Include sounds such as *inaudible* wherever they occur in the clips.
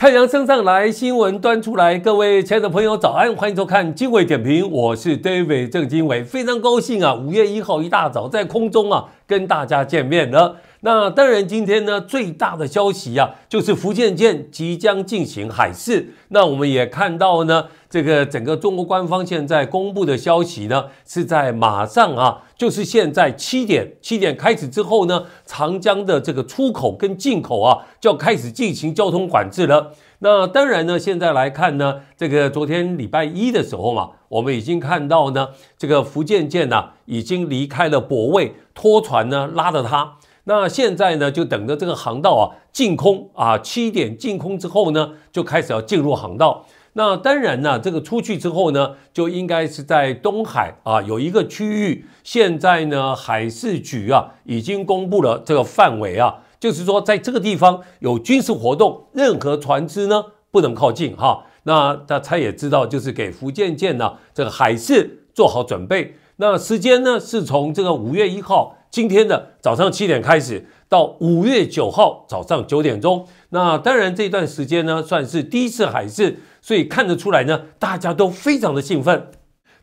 太阳升上来，新闻端出来，各位亲爱的朋友，早安，欢迎收看经纬点评，我是 David 郑经纬，非常高兴啊，五月一号一大早在空中啊跟大家见面了。那当然，今天呢最大的消息啊，就是福建舰即将进行海试。那我们也看到呢，这个整个中国官方现在公布的消息呢，是在马上啊，就是现在七点，七点开始之后呢，长江的这个出口跟进口啊，就要开始进行交通管制了。那当然呢，现在来看呢，这个昨天礼拜一的时候嘛，我们已经看到呢，这个福建舰呐已经离开了泊位，拖船呢拉着它。那现在呢，就等着这个航道啊进空啊七点进空之后呢，就开始要进入航道。那当然呢，这个出去之后呢，就应该是在东海啊有一个区域。现在呢，海事局啊已经公布了这个范围啊，就是说在这个地方有军事活动，任何船只呢不能靠近哈。那他他也知道，就是给福建舰呢这个海事做好准备。那时间呢是从这个五月一号。今天的早上七点开始，到五月九号早上九点钟。那当然这段时间呢，算是第一次海试，所以看得出来呢，大家都非常的兴奋。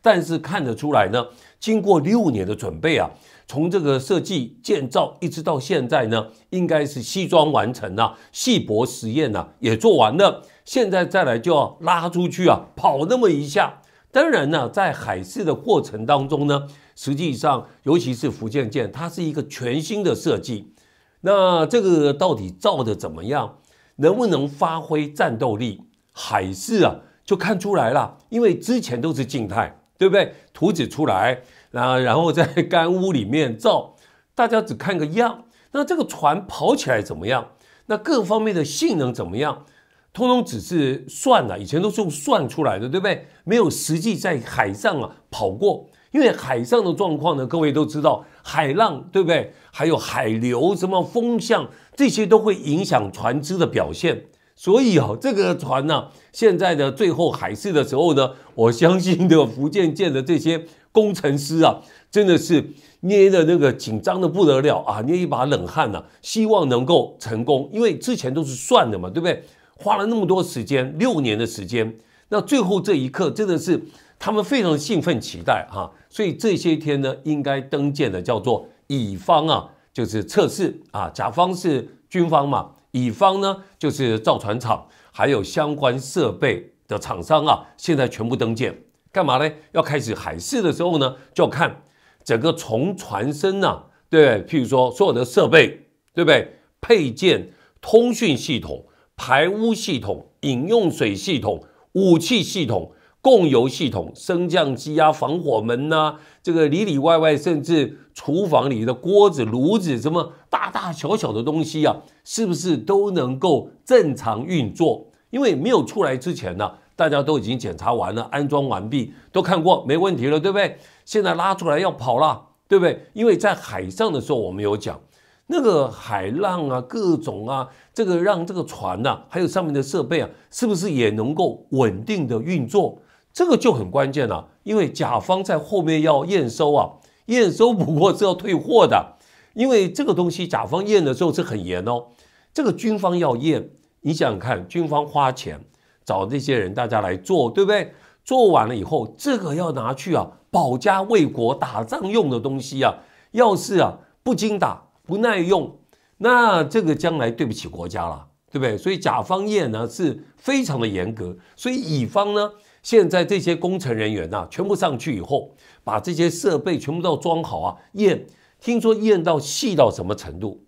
但是看得出来呢，经过六年的准备啊，从这个设计建造一直到现在呢，应该是西装完成了，细薄实验呢也做完了，现在再来就要拉出去啊跑那么一下。当然呢，在海试的过程当中呢。实际上，尤其是福建舰，它是一个全新的设计。那这个到底造的怎么样，能不能发挥战斗力？海事啊，就看出来了。因为之前都是静态，对不对？图纸出来，那然后在干屋里面造，大家只看个样。那这个船跑起来怎么样？那各方面的性能怎么样？通通只是算的，以前都是用算出来的，对不对？没有实际在海上啊跑过。因为海上的状况呢，各位都知道，海浪对不对？还有海流、什么风向，这些都会影响船只的表现。所以啊，这个船呢，现在的最后海试的时候呢，我相信的福建舰的这些工程师啊，真的是捏的那个紧张的不得了啊，捏一把冷汗呢，希望能够成功。因为之前都是算的嘛，对不对？花了那么多时间，六年的时间，那最后这一刻真的是。他们非常兴奋，期待哈，所以这些天呢，应该登舰的叫做乙方啊，就是测试啊，甲方是军方嘛，乙方呢就是造船厂还有相关设备的厂商啊，现在全部登舰，干嘛呢？要开始海试的时候呢，就要看整个从船身啊，不对？譬如说所有的设备，对不对？配件、通讯系统、排污系统、饮用水系统、武器系统。供油系统、升降机啊、防火门呐，这个里里外外，甚至厨房里的锅子、炉子，什么大大小小的东西啊，是不是都能够正常运作？因为没有出来之前呢，大家都已经检查完了、安装完毕，都看过没问题了，对不对？现在拉出来要跑了，对不对？因为在海上的时候，我们有讲那个海浪啊、各种啊，这个让这个船呐，还有上面的设备啊，是不是也能够稳定的运作？这个就很关键了，因为甲方在后面要验收啊，验收不过是要退货的，因为这个东西甲方验的时候是很严哦。这个军方要验，你想想看，军方花钱找这些人大家来做，对不对？做完了以后，这个要拿去啊，保家卫国、打仗用的东西啊，要是啊不经打、不耐用，那这个将来对不起国家了，对不对？所以甲方验呢是非常的严格，所以乙方呢。现在这些工程人员呐，全部上去以后，把这些设备全部都装好啊，验。听说验到细到什么程度，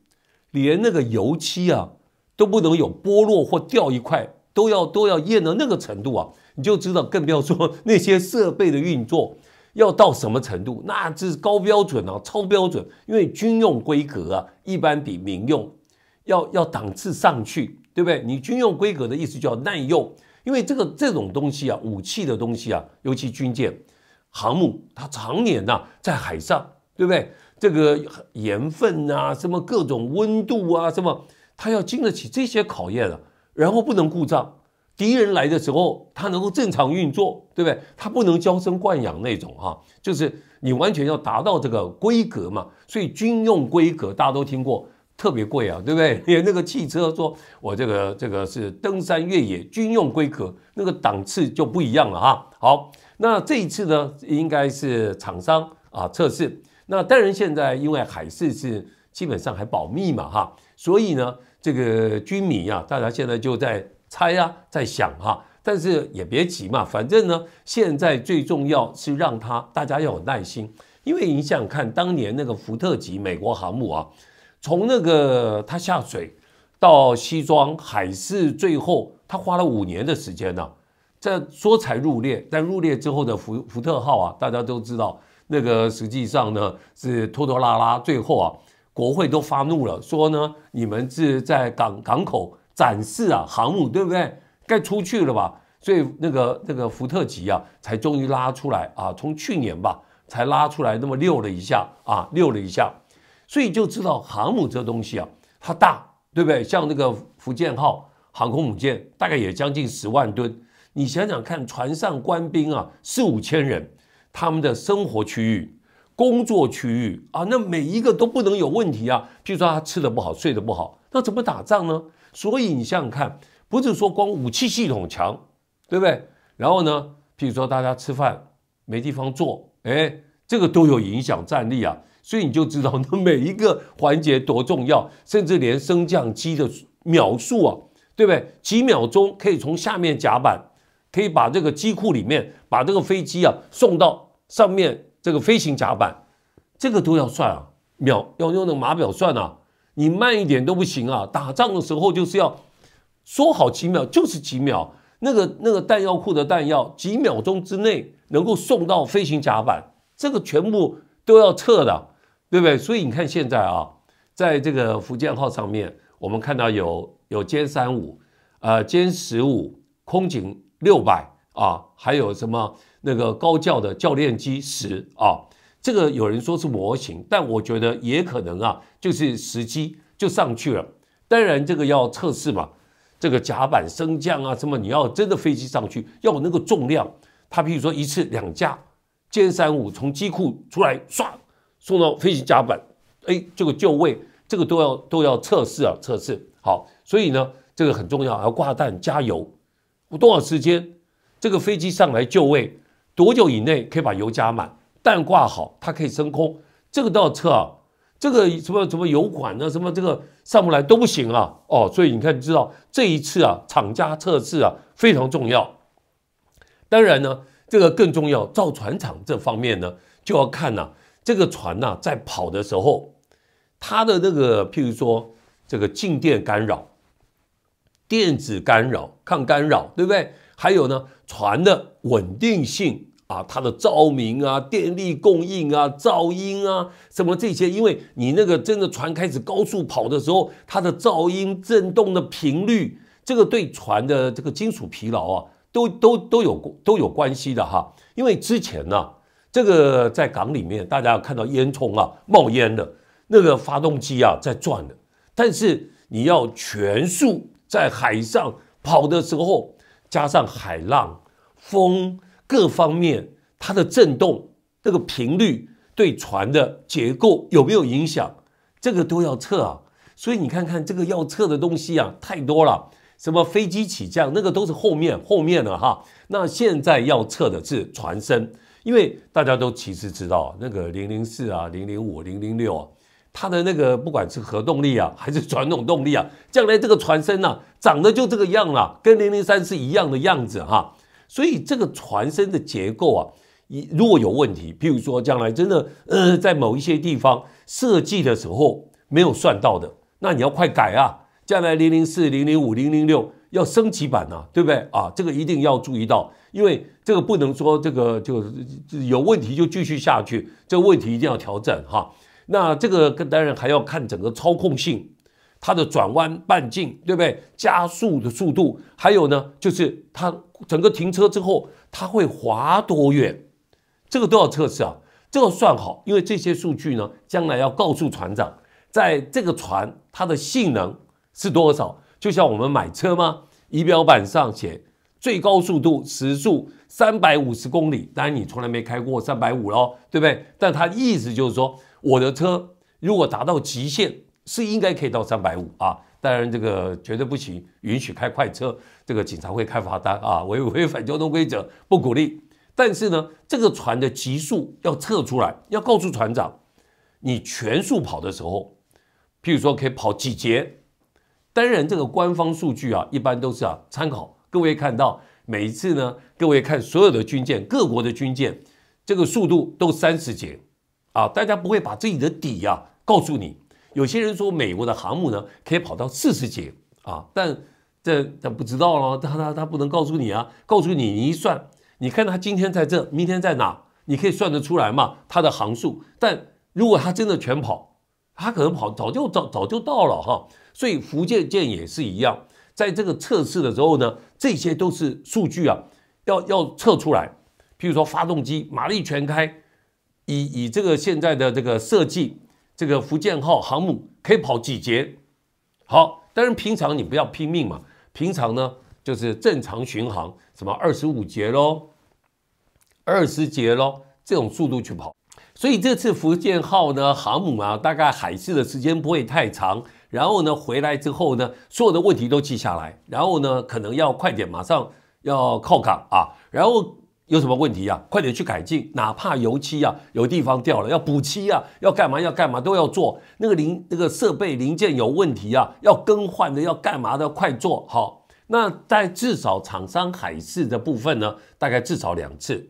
连那个油漆啊都不能有剥落或掉一块，都要 *laughs* 都要验到那个程度啊，你就知道，更不要说那些设备的运作要到什么程度，那这是高标准啊，超标准。因为军用规格啊，一般比民用要要档次上去，对不对？你军用规格的意思叫耐用。因为这个这种东西啊，武器的东西啊，尤其军舰、航母，它常年呐在海上，对不对？这个盐分啊，什么各种温度啊，什么，它要经得起这些考验啊，然后不能故障。敌人来的时候，它能够正常运作，对不对？它不能娇生惯养那种啊，就是你完全要达到这个规格嘛。所以军用规格，大家都听过。特别贵啊，*laughs* 对不对？连那个汽车说，我这个这个是登山越野军用规格，那个档次就不一样了哈。好，那这一次呢，应该是厂商啊测试。那当然现在因为海事是基本上还保密嘛哈，所以呢这个军迷啊，大家现在就在猜啊，在想哈。但是也别急嘛，反正呢现在最重要是让它大家要有耐心，因为你想看当年那个福特级美国航母啊。从那个他下水到西装海事，最后他花了五年的时间呢。这说才入列，但入列之后的福福特号啊，大家都知道，那个实际上呢是拖拖拉拉，最后啊，国会都发怒了，说呢，你们是在港港口展示啊航母，对不对？该出去了吧？所以那个那个福特级啊，才终于拉出来啊，从去年吧才拉出来，那么溜了一下啊，溜了一下。所以就知道航母这东西啊，它大，对不对？像那个福建号航空母舰，大概也将近十万吨。你想想看，船上官兵啊，四五千人，他们的生活区域、工作区域啊，那每一个都不能有问题啊。譬如说他吃的不好，睡得不好，那怎么打仗呢？所以你想想看，不是说光武器系统强，对不对？然后呢，譬如说大家吃饭没地方坐，哎，这个都有影响战力啊。所以你就知道那每一个环节多重要，*laughs* 甚至连升降机的秒数啊，对不对？几秒钟可以从下面甲板，可以把这个机库里面把这个飞机啊送到上面这个飞行甲板，这个都要算啊，秒要用那个码表算啊，你慢一点都不行啊！打仗的时候就是要说好几秒就是几秒，那个那个弹药库的弹药几秒钟之内能够送到飞行甲板，这个全部都要测的。对不对？所以你看现在啊，在这个福建号上面，我们看到有有歼三五，呃，歼十五，空警六百啊，还有什么那个高教的教练机十啊，这个有人说是模型，但我觉得也可能啊，就是时机就上去了。当然这个要测试嘛，这个甲板升降啊什么，你要真的飞机上去，要那个重量，它比如说一次两架歼三五从机库出来，唰。送到飞行甲板，哎，这个就位，这个都要都要测试啊，测试好。所以呢，这个很重要，要挂弹、加油。多少时间，这个飞机上来就位，多久以内可以把油加满、弹挂好，它可以升空。这个都要测啊，这个什么什么油管呢，什么这个上不来都不行啊。哦，所以你看，知道这一次啊，厂家测试啊非常重要。当然呢，这个更重要，造船厂这方面呢就要看呢。这个船呢，在跑的时候，它的那个譬如说，这个静电干扰、电子干扰、抗干扰，对不对？还有呢，船的稳定性啊，它的照明啊、电力供应啊、噪音啊，什么这些，因为你那个真的船开始高速跑的时候，它的噪音、震动的频率，这个对船的这个金属疲劳啊，都都都有都有关系的哈。因为之前呢。这个在港里面，大家看到烟囱啊冒烟的，那个发动机啊在转的。但是你要全速在海上跑的时候，加上海浪、风各方面，它的震动那个频率对船的结构有没有影响，这个都要测啊。所以你看看这个要测的东西啊太多了，什么飞机起降那个都是后面后面了哈。那现在要测的是船身。因为大家都其实知道，那个零零四啊、零零五、零零六啊，它的那个不管是核动力啊，还是传统动力啊，将来这个船身呢，长得就这个样了，跟零零三是一样的样子哈。所以这个船身的结构啊，一如果有问题，譬如说将来真的呃在某一些地方设计的时候没有算到的，那你要快改啊。将来零零四、零零五、零零六。要升级版呐，对不对啊？这个一定要注意到，因为这个不能说这个就是有问题就继续下去，这个问题一定要调整哈。那这个当然还要看整个操控性，它的转弯半径，对不对？加速的速度，还有呢，就是它整个停车之后它会滑多远，这个都要测试啊。这个算好，因为这些数据呢，将来要告诉船长，在这个船它的性能是多少。就像我们买车吗？仪表板上写最高速度时速三百五十公里，当然你从来没开过三百五喽，对不对？但他意思就是说，我的车如果达到极限，是应该可以到三百五啊。当然这个绝对不行，允许开快车，这个警察会开罚单啊，违违反交通规则不鼓励。但是呢，这个船的极速要测出来，要告诉船长，你全速跑的时候，譬如说可以跑几节。当然，这个官方数据啊，一般都是啊参考。各位看到每一次呢，各位看所有的军舰，各国的军舰，这个速度都三十节，啊，大家不会把自己的底呀告诉你。有些人说美国的航母呢可以跑到四十节啊，但这他不知道了，他他他不能告诉你啊，告诉你你一算，你看他今天在这，明天在哪，你可以算得出来嘛，他的航速。但如果他真的全跑，他可能跑早就早早就到了哈，所以福建舰也是一样，在这个测试的时候呢，这些都是数据啊，要要测出来。譬如说发动机马力全开，以以这个现在的这个设计，这个福建号航母可以跑几节？好，但是平常你不要拼命嘛，平常呢就是正常巡航，什么二十五节喽，二十节喽，这种速度去跑。所以这次福建号呢航母啊，大概海试的时间不会太长。然后呢回来之后呢，所有的问题都记下来。然后呢可能要快点，马上要靠港啊。然后有什么问题啊，快点去改进。哪怕油漆啊有地方掉了，要补漆啊，要干嘛要干嘛都要做。那个零那个设备零件有问题啊，要更换的要干嘛的快做好。那在至少厂商海试的部分呢，大概至少两次。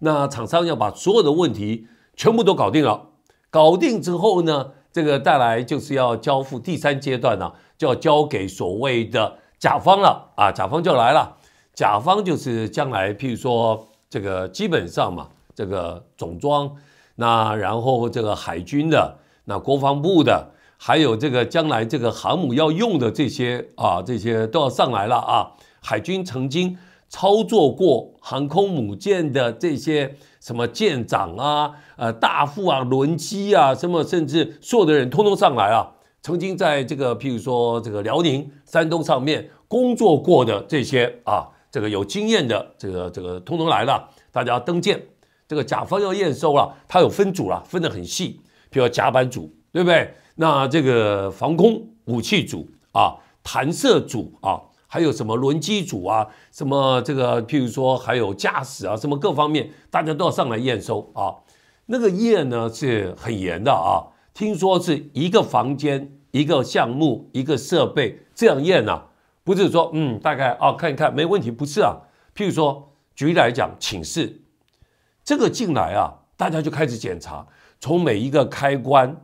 那厂商要把所有的问题。全部都搞定了，搞定之后呢，这个带来就是要交付第三阶段呢，就要交给所谓的甲方了啊，甲方就来了，甲方就是将来譬如说这个基本上嘛，这个总装，那然后这个海军的，那国防部的，还有这个将来这个航母要用的这些啊，这些都要上来了啊，海军曾经操作过航空母舰的这些。什么舰长啊，呃，大副啊，轮机啊，什么，甚至所有的人通通上来啊！曾经在这个，譬如说这个辽宁、山东上面工作过的这些啊，这个有经验的，这个这个通通来了，大家登舰。这个甲方要验收了，他有分组了，分得很细，譬如甲板组，对不对？那这个防空武器组啊，弹射组啊。还有什么轮机组啊，什么这个，譬如说还有驾驶啊，什么各方面，大家都要上来验收啊。那个验呢是很严的啊，听说是一个房间一个项目一个设备这样验呢，不是说嗯大概啊看一看没问题，不是啊。譬如说举例来讲，寝室这个进来啊，大家就开始检查，从每一个开关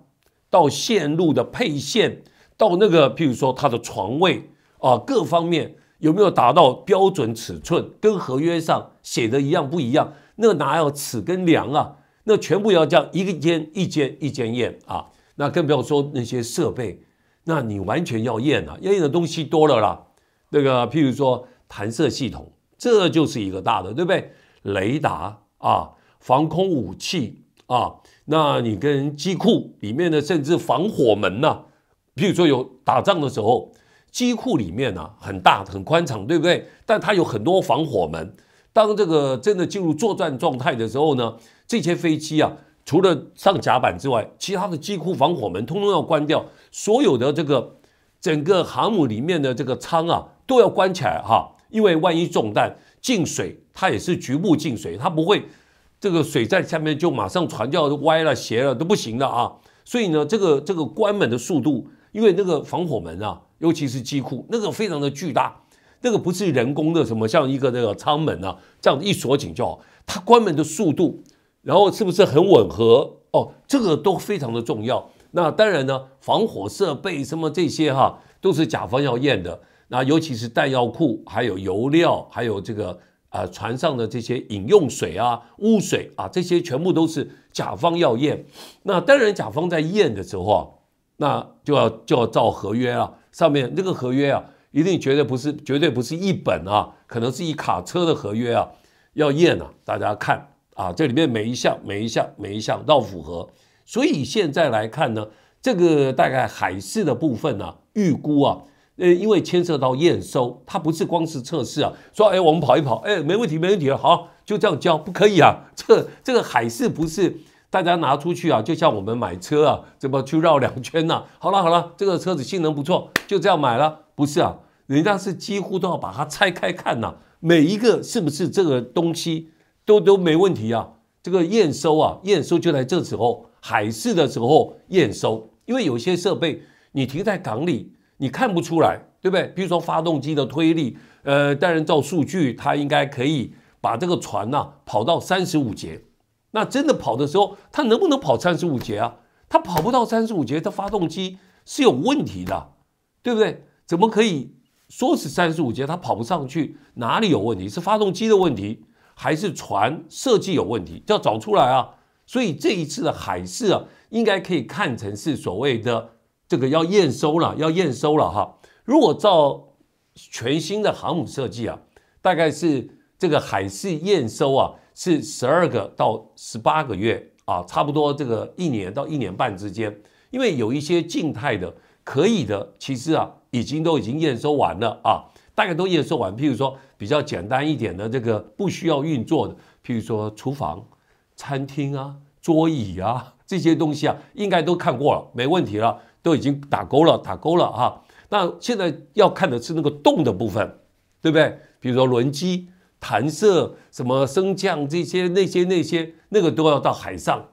到线路的配线，到那个譬如说它的床位。啊，各方面有没有达到标准尺寸，跟合约上写的一样不一样？那哪有尺跟量啊，那全部要这样一个间一间一间验啊。那更不要说那些设备，那你完全要验啊，要验的东西多了啦。那个，譬如说弹射系统，这就是一个大的，对不对？雷达啊，防空武器啊，那你跟机库里面的甚至防火门呢？譬如说有打仗的时候。机库里面呢很大很宽敞，对不对？但它有很多防火门。当这个真的进入作战状态的时候呢，这些飞机啊，除了上甲板之外，其他的机库防火门通通要关掉。所有的这个整个航母里面的这个舱啊，都要关起来哈，因为万一中弹进水，它也是局部进水，它不会这个水在下面就马上传叫歪了斜了都不行的啊。所以呢，这个这个关门的速度，因为那个防火门啊。尤其是机库那个非常的巨大，那个不是人工的，什么像一个那个舱门啊，这样子一锁紧就好，它关门的速度，然后是不是很吻合哦，这个都非常的重要。那当然呢，防火设备什么这些哈，都是甲方要验的。那尤其是弹药库，还有油料，还有这个呃船上的这些饮用水啊、污水啊，这些全部都是甲方要验。那当然，甲方在验的时候啊。那就要就要照合约了，上面那个合约啊，一定绝对不是绝对不是一本啊，可能是一卡车的合约啊，要验啊，大家看啊，这里面每一项每一项每一项要符合。所以现在来看呢，这个大概海事的部分呢，预估啊，呃，因为牵涉到验收，它不是光是测试啊，说哎我们跑一跑，哎没问题没问题了，好就这样交，不可以啊，这这个海事不是。大家拿出去啊，就像我们买车啊，怎么去绕两圈呢？*laughs* 好了好了，这个车子性能不错，就这样买了。不是啊，人家是几乎都要把它拆开看呐，每一个是不是这个东西都都没问题啊？这个验收啊，验收就在这时候海试的时候验收，因为有些设备你停在港里你看不出来，对不对？比如说发动机的推力，呃，当然照数据，它应该可以把这个船呐跑到三十五节。那真的跑的时候，它能不能跑三十五节啊？它跑不到三十五节，它发动机是有问题的，对不对？怎么可以说是三十五节它跑不上去？哪里有问题？是发动机的问题，还是船设计有问题？要找出来啊！所以这一次的海试啊，应该可以看成是所谓的这个要验收了，要验收了哈。如果照全新的航母设计啊，大概是这个海试验收啊。是十二个到十八个月啊，差不多这个一年到一年半之间，因为有一些静态的可以的，其实啊，已经都已经验收完了啊，大概都验收完。譬如说比较简单一点的这个不需要运作的，譬如说厨房、餐厅啊、桌椅啊这些东西啊，应该都看过了，没问题了，都已经打勾了，打勾了啊。那现在要看的是那个动的部分，对不对？比如说轮机。弹射什么升降这些那些那些那个都要到海上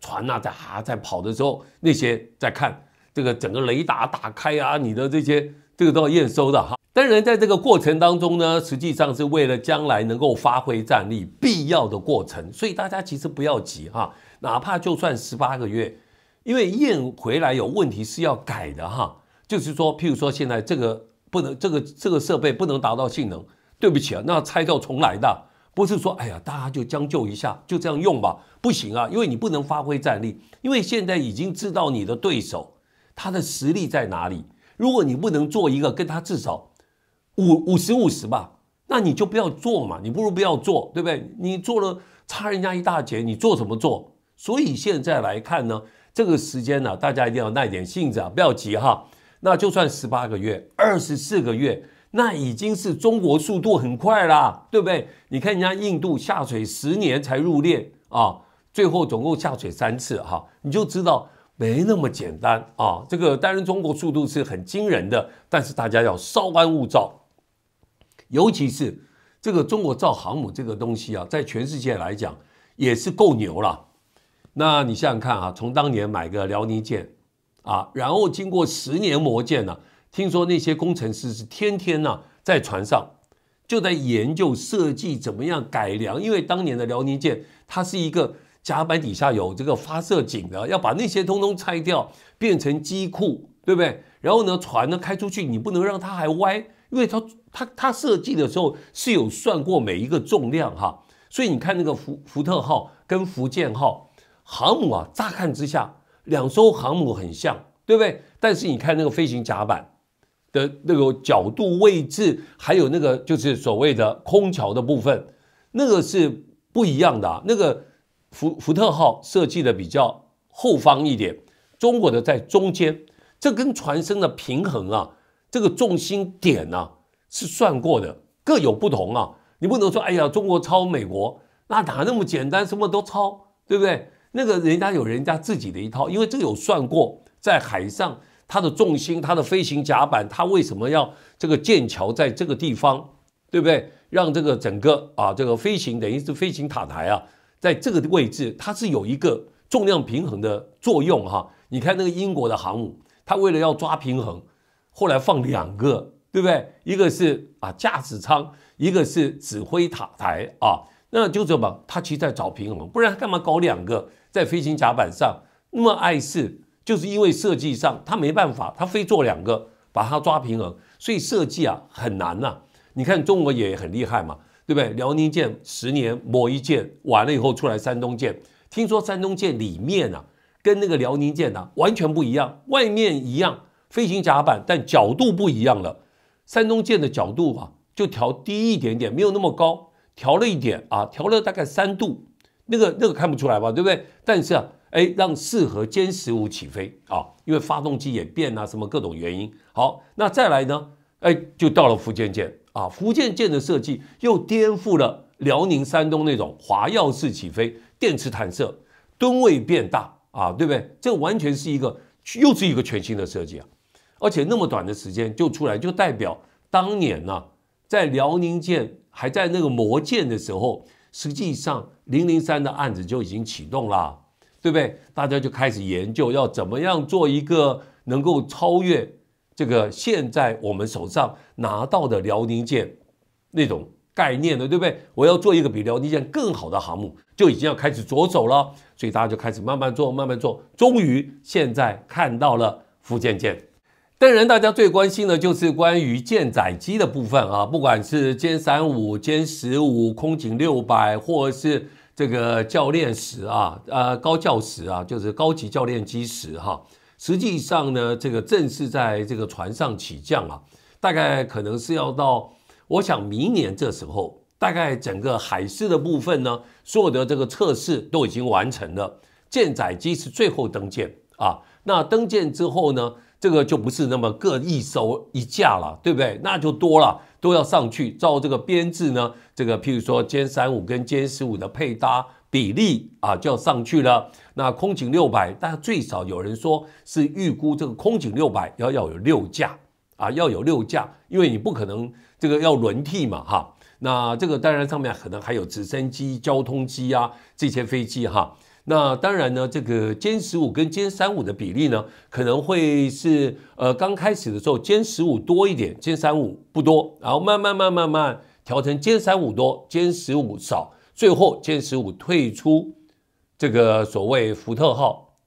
船啊，在啊在跑的时候那些在看这个整个雷达打开啊，你的这些这个都要验收的哈。当然，在这个过程当中呢，实际上是为了将来能够发挥战力必要的过程，所以大家其实不要急哈，哪怕就算十八个月，因为验回来有问题是要改的哈。就是说，譬如说现在这个不能这个这个设备不能达到性能。对不起啊，那拆掉重来的，不是说哎呀，大家就将就一下，就这样用吧，不行啊，因为你不能发挥战力，因为现在已经知道你的对手他的实力在哪里，如果你不能做一个跟他至少五五十五十吧，那你就不要做嘛，你不如不要做，对不对？你做了差人家一大截，你做什么做？所以现在来看呢，这个时间呢，大家一定要耐点性子啊，不要急哈。那就算十八个月、二十四个月。那已经是中国速度很快了，对不对？你看人家印度下水十年才入列啊，最后总共下水三次哈，你就知道没那么简单啊。这个当然中国速度是很惊人的，但是大家要稍安勿躁。尤其是这个中国造航母这个东西啊，在全世界来讲也是够牛了。那你想想看啊，从当年买个辽宁舰啊，然后经过十年磨剑啊。听说那些工程师是天天呢在船上，就在研究设计怎么样改良，因为当年的辽宁舰它是一个甲板底下有这个发射井的，要把那些通通拆掉，变成机库，对不对？然后呢，船呢开出去，你不能让它还歪，因为它它它设计的时候是有算过每一个重量哈，所以你看那个福福特号跟福建号航母啊，乍看之下两艘航母很像，对不对？但是你看那个飞行甲板。的那个角度位置，还有那个就是所谓的空桥的部分，那个是不一样的。那个福福特号设计的比较后方一点，中国的在中间。这跟船身的平衡啊，这个重心点呢是算过的，各有不同啊。你不能说哎呀，中国抄美国，那哪那么简单？什么都抄，对不对？那个人家有人家自己的一套，因为这个有算过，在海上。它的重心，它的飞行甲板，它为什么要这个剑桥在这个地方，对不对？让这个整个啊，这个飞行等于是飞行塔台啊，在这个位置，它是有一个重量平衡的作用哈。你看那个英国的航母，它为了要抓平衡，后来放两个，对不对？一个是啊驾驶舱，一个是指挥塔台啊。那就这么，它其实在找平衡，不然干嘛搞两个在飞行甲板上那么碍事？就是因为设计上他没办法，他非做两个把它抓平衡，所以设计啊很难呐。你看中国也很厉害嘛，对不对？辽宁舰十年磨一剑，完了以后出来山东舰。听说山东舰里面啊跟那个辽宁舰啊完全不一样，外面一样飞行甲板，但角度不一样了。山东舰的角度啊就调低一点点，没有那么高，调了一点啊，调了大概三度，那个那个看不出来吧，对不对？但是啊。哎，让适合歼十五起飞啊，因为发动机也变啊，什么各种原因。好，那再来呢？哎，就到了福建舰啊，福建舰的设计又颠覆了辽宁、山东那种滑跃式起飞、电磁弹射，吨位变大啊，对不对？这完全是一个又是一个全新的设计啊，而且那么短的时间就出来，就代表当年呢，在辽宁舰还在那个磨舰的时候，实际上零零三的案子就已经启动了。对不对？大家就开始研究要怎么样做一个能够超越这个现在我们手上拿到的辽宁舰那种概念的，对不对？我要做一个比辽宁舰更好的航母，就已经要开始着手了。所以大家就开始慢慢做，慢慢做，终于现在看到了福建舰。当然，大家最关心的就是关于舰载机的部分啊，不管是歼三五、歼十五、空警六百，或是。这个教练时啊，呃，高教时啊，就是高级教练机时哈。实际上呢，这个正是在这个船上起降啊，大概可能是要到，我想明年这时候，大概整个海事的部分呢，所有的这个测试都已经完成了。舰载机是最后登舰啊，那登舰之后呢，这个就不是那么各一艘一架了，对不对？那就多了。都要上去，照这个编制呢，这个譬如说歼三五跟歼十五的配搭比例啊，就要上去了。那空警六百，但最少有人说是预估这个空警六百要要有六架啊，要有六架，因为你不可能这个要轮替嘛哈。那这个当然上面可能还有直升机、交通机啊这些飞机哈。那当然呢，这个歼十五跟歼三五的比例呢，可能会是呃刚开始的时候歼十五多一点，歼三五不多，然后慢慢慢慢慢调成歼三五多，歼十五少，最后歼十五退出这个所谓福特号，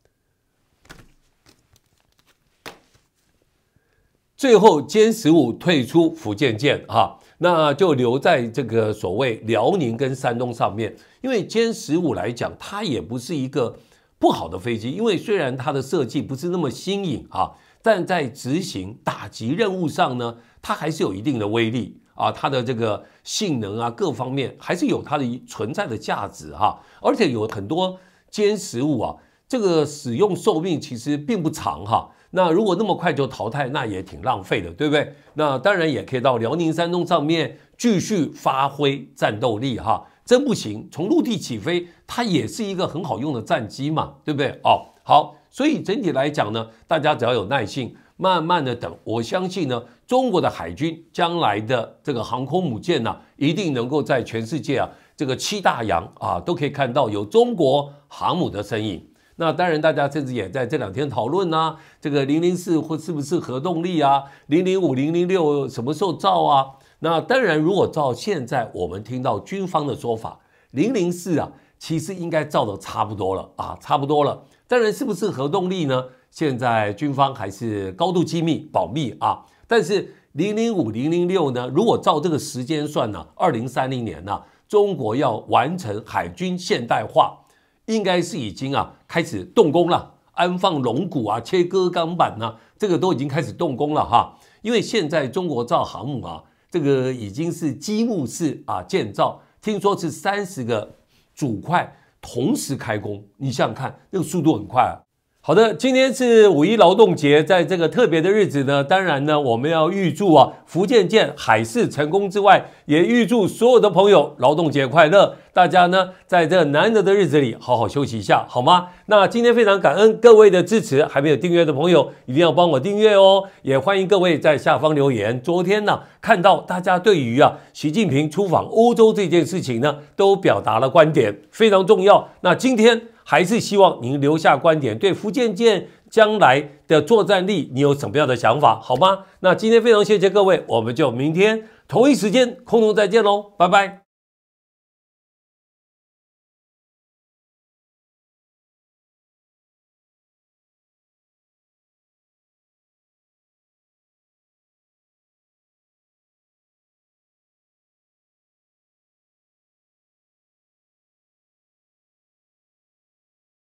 最后歼十五退出福建舰啊。那就留在这个所谓辽宁跟山东上面，因为歼十五来讲，它也不是一个不好的飞机，因为虽然它的设计不是那么新颖啊，但在执行打击任务上呢，它还是有一定的威力啊，它的这个性能啊，各方面还是有它的存在的价值哈，而且有很多歼十五啊，这个使用寿命其实并不长哈。那如果那么快就淘汰，那也挺浪费的，对不对？那当然也可以到辽宁、山东上面继续发挥战斗力哈，真不行。从陆地起飞，它也是一个很好用的战机嘛，对不对？哦，好。所以整体来讲呢，大家只要有耐性，慢慢的等。我相信呢，中国的海军将来的这个航空母舰呢，一定能够在全世界啊，这个七大洋啊，都可以看到有中国航母的身影。那当然，大家甚至也在这两天讨论呐，这个零零四会是不是核动力啊？零零五、零零六什么时候造啊？那当然，如果照现在我们听到军方的说法，零零四啊，其实应该造的差不多了啊，差不多了。当然是不是核动力呢？现在军方还是高度机密，保密啊。但是零零五、零零六呢，如果照这个时间算呢，二零三零年呢，中国要完成海军现代化。应该是已经啊开始动工了，安放龙骨啊，切割钢板呐，这个都已经开始动工了哈。因为现在中国造航母啊，这个已经是积木式啊建造，听说是三十个主块同时开工，你想想看，这个速度很快啊。好的，今天是五一劳动节，在这个特别的日子呢，当然呢，我们要预祝啊福建舰海试成功之外，也预祝所有的朋友劳动节快乐。大家呢，在这难得的日子里好好休息一下，好吗？那今天非常感恩各位的支持，还没有订阅的朋友一定要帮我订阅哦。也欢迎各位在下方留言。昨天呢，看到大家对于啊习近平出访欧洲这件事情呢，都表达了观点，非常重要。那今天。还是希望您留下观点，对福建舰将来的作战力，你有什么样的想法？好吗？那今天非常谢谢各位，我们就明天同一时间空中再见喽，拜拜。